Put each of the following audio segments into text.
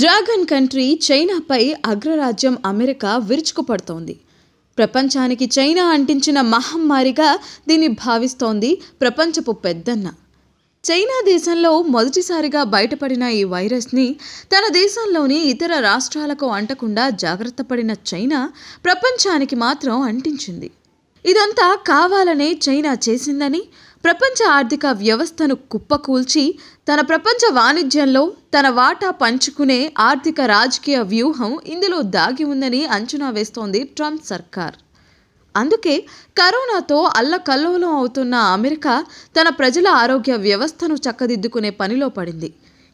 Dragon country చైనాపై అగ్రరాజ్యం America విరుచుకుపడుతోంది ప్రపంచానికి China అంటించిన మహమ్మారిగా దీన్ని భావిస్తోంది ప్రపంచపు పెద్దన్న చైనా దేశంలో మొదటిసారిగా బయటపడిన ఈ వైరస్ని తన దేశంలోని ఇతర రాష్ట్రాలకు అంటకుండా జాగ్రత్త పడిన చైనా ప్రపంచానికి మాత్రం అంటించింది ఇదంతా కావాలనే చైనా చేసిందని ప్రపంచ ఆర్థిక వ్యవస్థను కుప్పకూల్చి తన ప్రపంచ వాణిజ్యంలో తన వాటా పంచుకునే ఆర్థిక రాజకీయ వ్యూహం ఇందులో దాగి ఉందని అంచనా వేస్తోంది ట్రంప్ సర్కార్ అందుకే కరోనాతో అల్లకల్లోలం అవుతున్న అమెరికా తన ప్రజల ఆరోగ్య వ్యవస్థను చక్కదిద్దుకునే పనిలో పడింది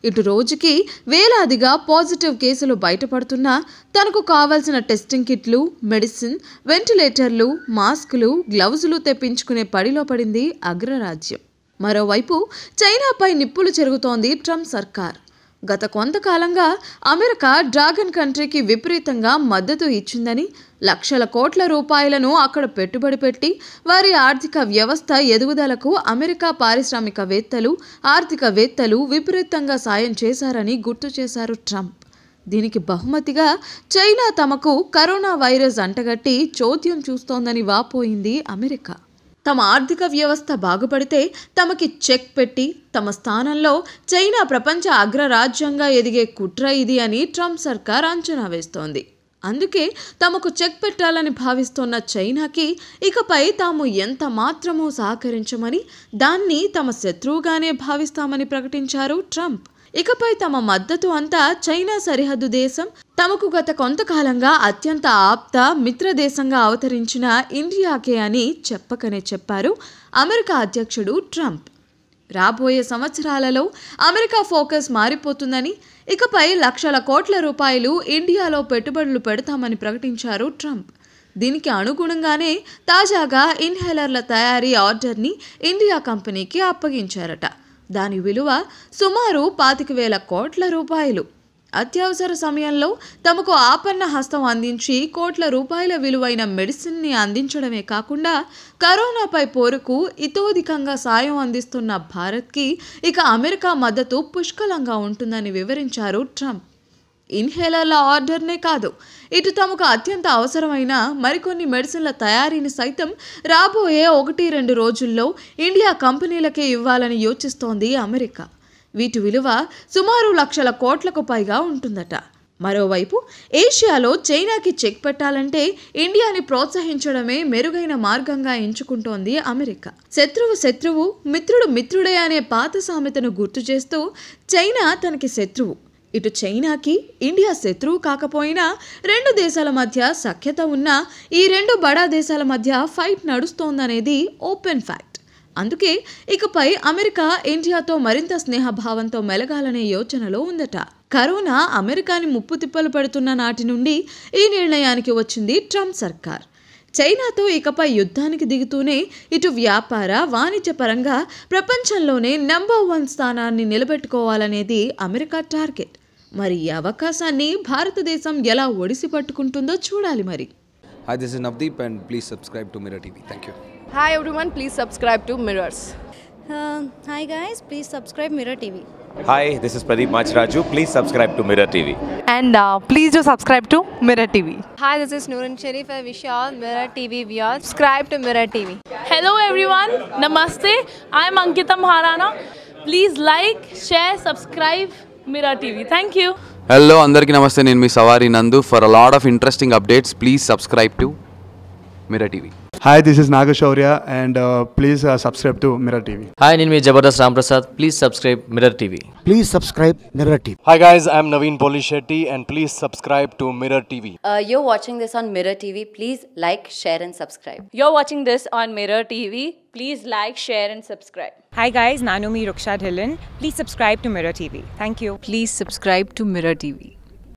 ఇటు రోజుకి వేలాదిగా పాజిటివ్ కేసులు బయటపడుతున్నా తనకు కావాల్సిన టెస్టింగ్ కిట్లు మెడిసిన్ వెంటిలేటర్లు మాస్కులు గ్లౌజులు తెప్పించుకునే పడిలో పడింది అగ్రరాజ్యం మరోవైపు చైనాపై నిప్పులు చెరుగుతోంది ట్రంప్ సర్కార్ గత కొంతకాలంగా అమెరికా డ్రాగన్ కంట్రీకి విపరీతంగా మద్దతు ఇచ్చిందని లక్షల కోట్ల రూపాయలను అక్కడ పెట్టుబడి పెట్టి వారి ఆర్థిక వ్యవస్థ ఎదుగుదలకు అమెరికా పారిశ్రామికవేత్తలు ఆర్థికవేత్తలు విపరీతంగా సాయం చేశారని గుర్తు చేశారు ట్రంప్ దీనికి బహుమతిగా చైనా తమకు కరోనా వైరస్ అంటగట్టి చోద్యం చూస్తోందని వాపోయింది అమెరికా తమ ఆర్థిక వ్యవస్థ బాగుపడితే తమకి చెక్ పెట్టి తమ స్థానంలో చైనా ప్రపంచ అగ్రరాజ్యంగా ఎదిగే కుట్ర ఇది అని ట్రంప్ సర్కార్ అంచనా వేస్తోంది అందుకే తమకు చెక్ పెట్టాలని భావిస్తున్న చైనాకి ఇకపై తాము ఎంత మాత్రమూ సహకరించమని దాన్ని తమ శత్రువుగానే భావిస్తామని ప్రకటించారు ట్రంప్ ఇకపై తమ మద్దతు అంతా చైనా సరిహద్దు దేశం తమకు గత కొంతకాలంగా అత్యంత ఆప్త మిత్రదేశంగా అవతరించిన ఇండియాకే అని చెప్పకనే చెప్పారు అమెరికా అధ్యక్షుడు ట్రంప్ రాబోయే సంవత్సరాలలో అమెరికా ఫోకస్ మారిపోతుందని ఇకపై లక్షల కోట్ల రూపాయలు ఇండియాలో పెట్టుబడులు పెడతామని ప్రకటించారు ట్రంప్ దీనికి అనుగుణంగానే తాజాగా ఇన్హేలర్ల తయారీ ఆర్డర్ని ఇండియా కంపెనీకి అప్పగించారట దాని విలువ సుమారు పాతిక వేల కోట్ల రూపాయలు అత్యవసర సమయంలో తమకు ఆపన్న హస్తం అందించి కోట్ల రూపాయల విలువైన మెడిసిన్ని అందించడమే కాకుండా కరోనాపై పోరుకు ఇతోధికంగా సాయం అందిస్తున్న భారత్కి ఇక అమెరికా మద్దతు పుష్కలంగా ఉంటుందని వివరించారు ట్రంప్ ఇన్హేలర్ల ఆర్డర్నే కాదు ఇటు తమకు అత్యంత అవసరమైన మరికొన్ని మెడిసిన్ల తయారీని సైతం రాబోయే ఒకటి రెండు రోజుల్లో ఇండియా కంపెనీలకే ఇవ్వాలని యోచిస్తోంది అమెరికా వీటి విలువ సుమారు లక్షల కోట్లకు పైగా ఉంటుందట మరోవైపు ఏషియాలో చైనాకి చెక్ పెట్టాలంటే ఇండియాని ప్రోత్సహించడమే మెరుగైన మార్గంగా ఎంచుకుంటోంది అమెరికా శత్రువు శత్రువు మిత్రుడు మిత్రుడే అనే పాత సామెతను గుర్తు చేస్తూ చైనా తనకి శత్రువు ఇటు చైనాకి ఇండియా శత్రువు కాకపోయినా రెండు దేశాల మధ్య సఖ్యత ఉన్న ఈ రెండు బడా దేశాల మధ్య ఫైట్ నడుస్తోందనేది ఓపెన్ ఫ్యాక్ట్ అందుకే ఇకపై అమెరికా ఇండియాతో మరింత స్నేహభావంతో మెలగాలనే యోచనలో ఉందట కరోనా అమెరికాని ముప్పు తిప్పలు పడుతున్న నాటి నుండి ఈ నిర్ణయానికి వచ్చింది ట్రంప్ సర్కార్ చైనాతో ఇకపై యుద్ధానికి దిగుతూనే ఇటు వ్యాపార వాణిజ్య పరంగా ప్రపంచంలోనే నెంబర్ వన్ స్థానాన్ని నిలబెట్టుకోవాలనేది అమెరికా టార్గెట్ మరి ఈ అవకాశాన్ని భారతదేశం ఎలా ఒడిసి పట్టుకుంటుందో చూడాలి మరి hi this is Navdeep and please subscribe to mirror TV thank you Hi everyone, please subscribe to Mirrors. Uh, hi guys, please subscribe Mirror TV. Hi, this is Pradeep Machraju. Please subscribe to Mirror TV. And uh, please do subscribe to Mirror TV. Hi, this is Noorun Sharif. I wish you all Mirror TV viewers. Subscribe to Mirror TV. Hello everyone. Namaste. I'm Ankita Maharana. Please like, share, subscribe Mirror TV. Thank you. Hello అందరికీ నమస్తే నేను మీ Savari Nandu for a lot of interesting updates please subscribe to mirror TV Hi, this is Nagashaurya uh, uh, and please subscribe to Mirror TV. Hi, uh, name is Jabardast Ram Please subscribe Mirror TV. Please subscribe Mirror TV. Hi guys, I'm Naveen Polishetti, and please subscribe to Mirror TV. you're watching this on Mirror TV. Please like, share and subscribe. You're watching this on Mirror TV. Please like, share and subscribe. Hi guys, Nanumi Ruksha Dhillon. Please subscribe to Mirror TV. Thank you. Please subscribe to Mirror TV.